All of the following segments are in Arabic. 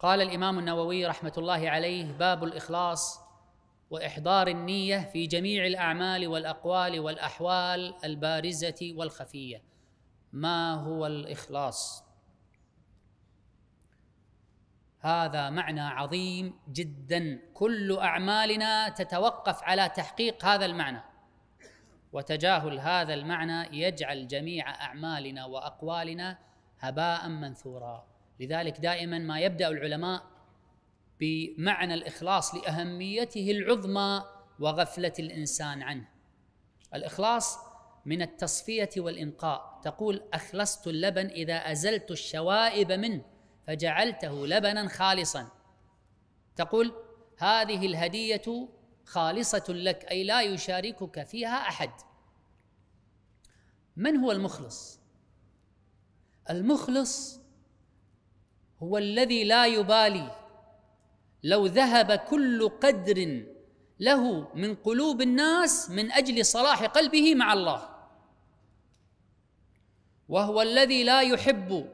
قال الامام النووي رحمه الله عليه باب الاخلاص واحضار النيه في جميع الاعمال والاقوال والاحوال البارزه والخفيه ما هو الاخلاص هذا معنى عظيم جدا كل اعمالنا تتوقف على تحقيق هذا المعنى وتجاهل هذا المعنى يجعل جميع اعمالنا واقوالنا هباء منثورا لذلك دائما ما يبدا العلماء بمعنى الاخلاص لاهميته العظمى وغفله الانسان عنه الاخلاص من التصفيه والانقاء تقول اخلصت اللبن اذا ازلت الشوائب منه فجعلته لبنا خالصا تقول هذه الهديه خالصه لك اي لا يشاركك فيها احد من هو المخلص المخلص هو الذي لا يبالي لو ذهب كل قدر له من قلوب الناس من اجل صلاح قلبه مع الله وهو الذي لا يحب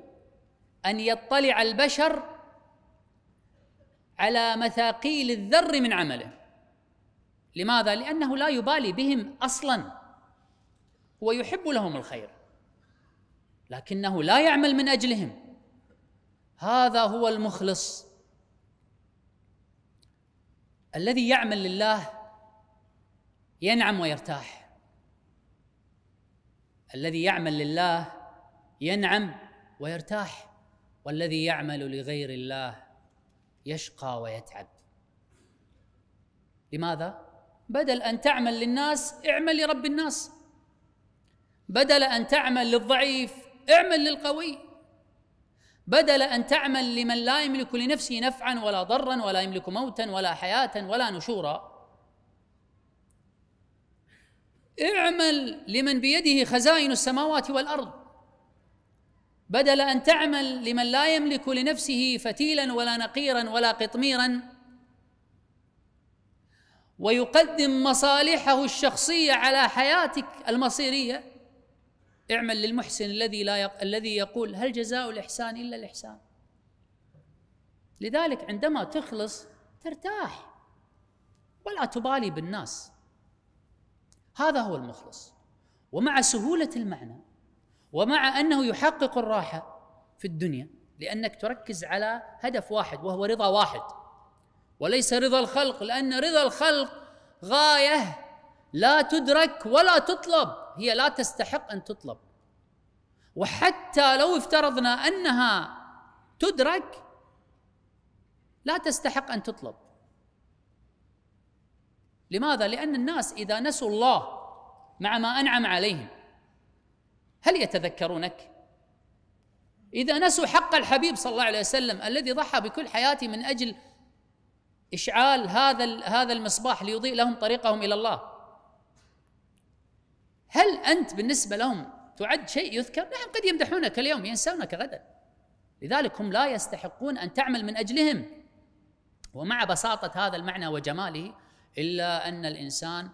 ان يطلع البشر على مثاقيل الذر من عمله لماذا لانه لا يبالي بهم اصلا هو يحب لهم الخير لكنه لا يعمل من اجلهم هذا هو المخلص الذي يعمل لله ينعم ويرتاح الذي يعمل لله ينعم ويرتاح والذي يعمل لغير الله يشقى ويتعب لماذا بدل ان تعمل للناس اعمل لرب الناس بدل ان تعمل للضعيف اعمل للقوي بدل ان تعمل لمن لا يملك لنفسه نفعا ولا ضرا ولا يملك موتا ولا حياه ولا نشورا اعمل لمن بيده خزائن السماوات والارض بدل ان تعمل لمن لا يملك لنفسه فتيلا ولا نقيرا ولا قطميرا ويقدم مصالحه الشخصيه على حياتك المصيريه اعمل للمحسن الذي لا يق... الذي يقول هل جزاء الاحسان الا الاحسان لذلك عندما تخلص ترتاح ولا تبالي بالناس هذا هو المخلص ومع سهوله المعنى ومع انه يحقق الراحه في الدنيا لانك تركز على هدف واحد وهو رضا واحد وليس رضا الخلق لان رضا الخلق غايه لا تدرك ولا تطلب هي لا تستحق ان تطلب وحتى لو افترضنا انها تدرك لا تستحق ان تطلب لماذا لان الناس اذا نسوا الله مع ما انعم عليهم هل يتذكرونك اذا نسوا حق الحبيب صلى الله عليه وسلم الذي ضحى بكل حياته من اجل اشعال هذا هذا المصباح ليضيء لهم طريقهم الى الله هل أنت بالنسبة لهم تعد شيء يذكر؟ نعم قد يمدحونك اليوم ينسونك غدا لذلك هم لا يستحقون أن تعمل من أجلهم ومع بساطة هذا المعنى وجماله إلا أن الإنسان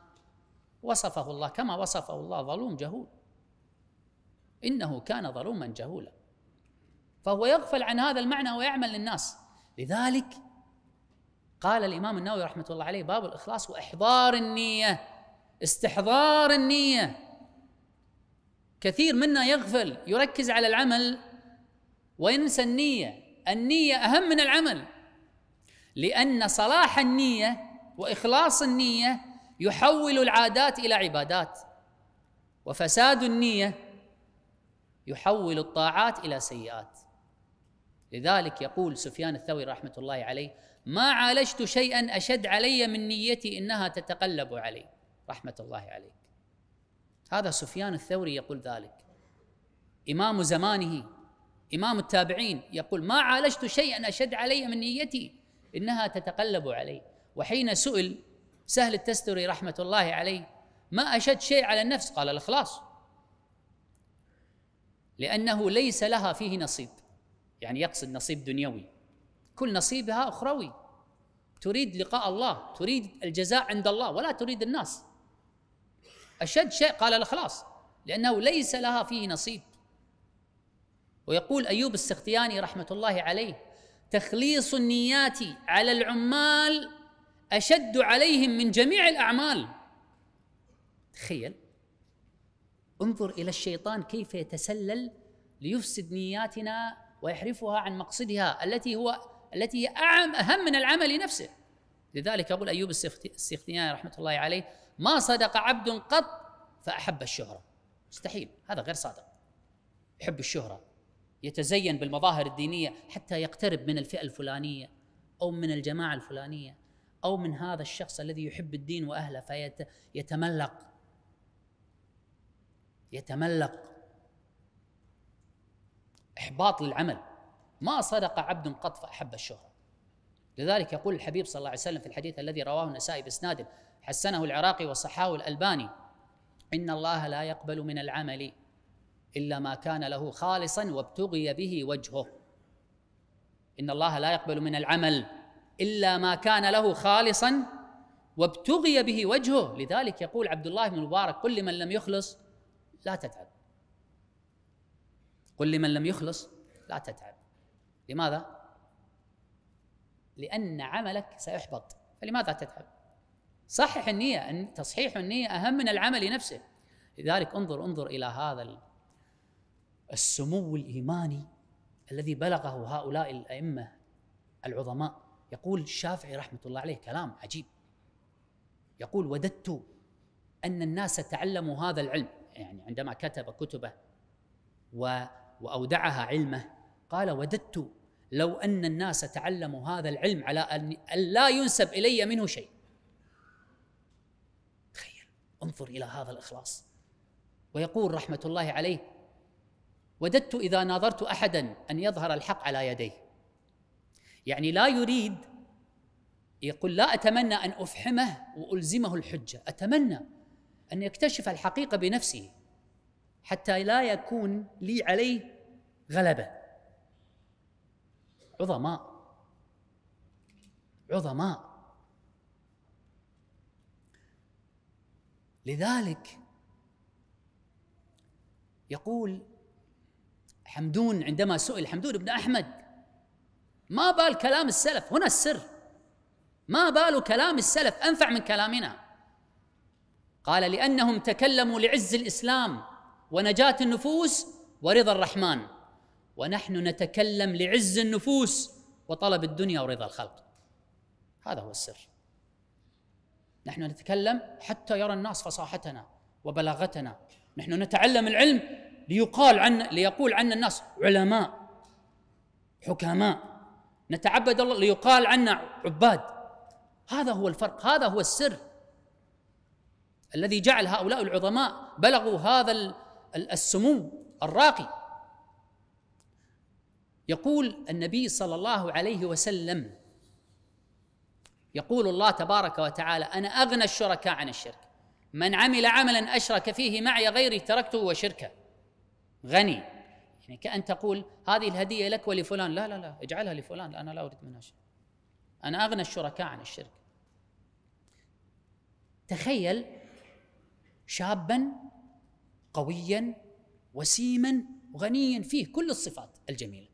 وصفه الله كما وصفه الله ظلوم جهول إنه كان ظلوما جهولا فهو يغفل عن هذا المعنى ويعمل للناس لذلك قال الإمام النووي رحمة الله عليه باب الإخلاص وإحضار النية استحضار النية كثير منا يغفل يركز على العمل وينسى النية النية أهم من العمل لأن صلاح النية وإخلاص النية يحول العادات إلى عبادات وفساد النية يحول الطاعات إلى سيئات لذلك يقول سفيان الثوري رحمة الله عليه ما عالجت شيئا أشد علي من نيتي إنها تتقلب علي رحمة الله عليه هذا سفيان الثوري يقول ذلك إمام زمانه إمام التابعين يقول ما عالجت شيئا أشد علي من نيتي إنها تتقلب علي وحين سئل سهل التستري رحمة الله عليه ما أشد شيء على النفس قال الإخلاص لأنه ليس لها فيه نصيب يعني يقصد نصيب دنيوي كل نصيبها أخروي تريد لقاء الله تريد الجزاء عند الله ولا تريد الناس أشد شيء قال الإخلاص لأنه ليس لها فيه نصيب ويقول أيوب السختياني رحمة الله عليه تخليص النيات على العمال أشد عليهم من جميع الأعمال تخيل انظر إلى الشيطان كيف يتسلل ليفسد نياتنا ويحرفها عن مقصدها التي هو التي هي أهم من العمل نفسه لذلك ابو أيوب السختياني رحمة الله عليه ما صدق عبد قط فأحب الشهرة مستحيل هذا غير صادق يحب الشهرة يتزين بالمظاهر الدينية حتى يقترب من الفئة الفلانية أو من الجماعة الفلانية أو من هذا الشخص الذي يحب الدين وأهله فيتملق يتملق إحباط للعمل ما صدق عبد قط فأحب الشهرة لذلك يقول الحبيب صلى الله عليه وسلم في الحديث الذي رواه النسائي باسناد حسنه العراقي وصححه الالباني ان الله لا يقبل من العمل الا ما كان له خالصا وابتغي به وجهه ان الله لا يقبل من العمل الا ما كان له خالصا وابتغي به وجهه لذلك يقول عبد الله بن مبارك قل لمن لم يخلص لا تتعب قل لمن لم يخلص لا تتعب لماذا لأن عملك سيحبط فلماذا تتعب؟ صحح النية أن تصحيح النية أهم من العمل نفسه لذلك انظر انظر إلى هذا السمو الإيماني الذي بلغه هؤلاء الأئمة العظماء يقول الشافعي رحمة الله عليه كلام عجيب يقول وددت أن الناس تعلموا هذا العلم يعني عندما كتب كتبه وأودعها علمه قال وددت لو أن الناس تعلموا هذا العلم على أن لا ينسب إلي منه شيء تخيل انظر إلى هذا الإخلاص ويقول رحمة الله عليه وددت إذا ناظرت أحدا أن يظهر الحق على يديه يعني لا يريد يقول لا أتمنى أن أفحمه وألزمه الحجة أتمنى أن يكتشف الحقيقة بنفسه حتى لا يكون لي عليه غلبة عظماء عظماء لذلك يقول حمدون عندما سئل حمدون بن احمد ما بال كلام السلف هنا السر ما بال كلام السلف انفع من كلامنا قال لانهم تكلموا لعز الاسلام ونجاه النفوس ورضا الرحمن ونحن نتكلم لعز النفوس وطلب الدنيا ورضا الخلق هذا هو السر نحن نتكلم حتى يرى الناس فصاحتنا وبلاغتنا نحن نتعلم العلم ليقال عن ليقول عنا الناس علماء حكماء نتعبد الله ليقال عنا عباد هذا هو الفرق هذا هو السر الذي جعل هؤلاء العظماء بلغوا هذا السمو الراقي يقول النبي صلى الله عليه وسلم يقول الله تبارك وتعالى انا اغنى الشركاء عن الشرك من عمل عملا اشرك فيه معي غيري تركته وشركه غني يعني كان تقول هذه الهديه لك ولفلان لا لا لا اجعلها لفلان انا لا اريد منها شيء انا اغنى الشركاء عن الشرك تخيل شابا قويا وسيما غنيا فيه كل الصفات الجميله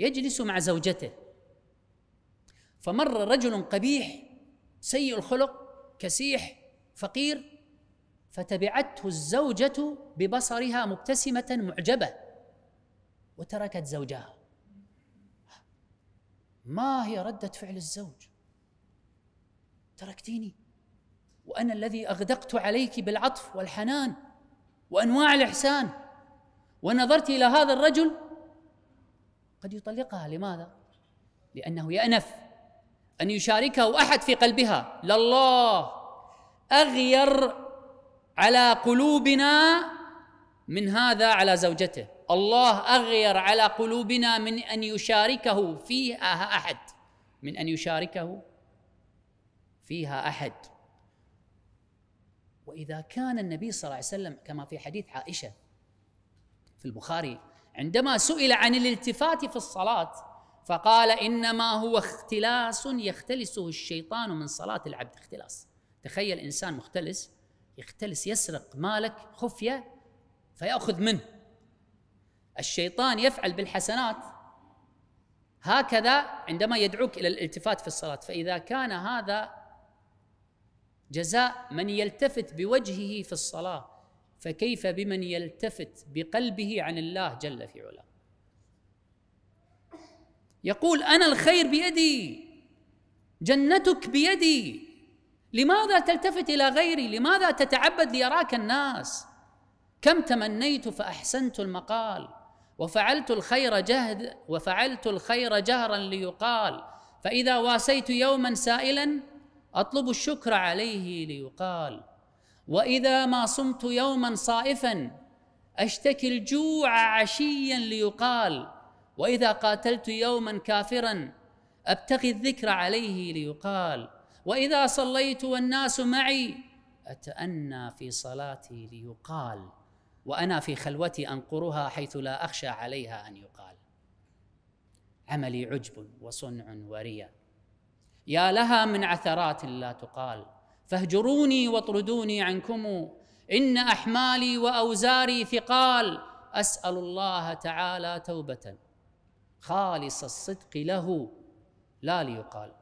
يجلس مع زوجته فمر رجل قبيح سيء الخلق كسيح فقير فتبعته الزوجة ببصرها مبتسمة معجبة وتركت زوجها ما هي ردة فعل الزوج تركتيني وأنا الذي أغدقت عليك بالعطف والحنان وأنواع الإحسان ونظرت إلى هذا الرجل قد يطلقها لماذا؟ لأنه يأنف أن يشاركه أحد في قلبها لله أغير على قلوبنا من هذا على زوجته الله أغير على قلوبنا من أن يشاركه فيها أحد من أن يشاركه فيها أحد وإذا كان النبي صلى الله عليه وسلم كما في حديث عائشة في البخاري عندما سئل عن الالتفات في الصلاة فقال إنما هو اختلاس يختلسه الشيطان من صلاة العبد اختلاس تخيل إنسان مختلس يختلس يسرق مالك خفية فيأخذ منه الشيطان يفعل بالحسنات هكذا عندما يدعوك إلى الالتفات في الصلاة فإذا كان هذا جزاء من يلتفت بوجهه في الصلاة فكيف بمن يلتفت بقلبه عن الله جل في علاه يقول انا الخير بيدي جنتك بيدي لماذا تلتفت الى غيري لماذا تتعبد ليراك الناس كم تمنيت فاحسنت المقال وفعلت الخير جهد وفعلت الخير جهرا ليقال فاذا واسيت يوما سائلا اطلب الشكر عليه ليقال واذا ما صمت يوما صائفا اشتكي الجوع عشيا ليقال واذا قاتلت يوما كافرا ابتغي الذكر عليه ليقال واذا صليت والناس معي اتانى في صلاتي ليقال وانا في خلوتي انقرها حيث لا اخشى عليها ان يقال عملي عجب وصنع وريا يا لها من عثرات لا تقال فاهجروني واطردوني عنكم ان احمالي واوزاري ثقال اسال الله تعالى توبه خالص الصدق له لا ليقال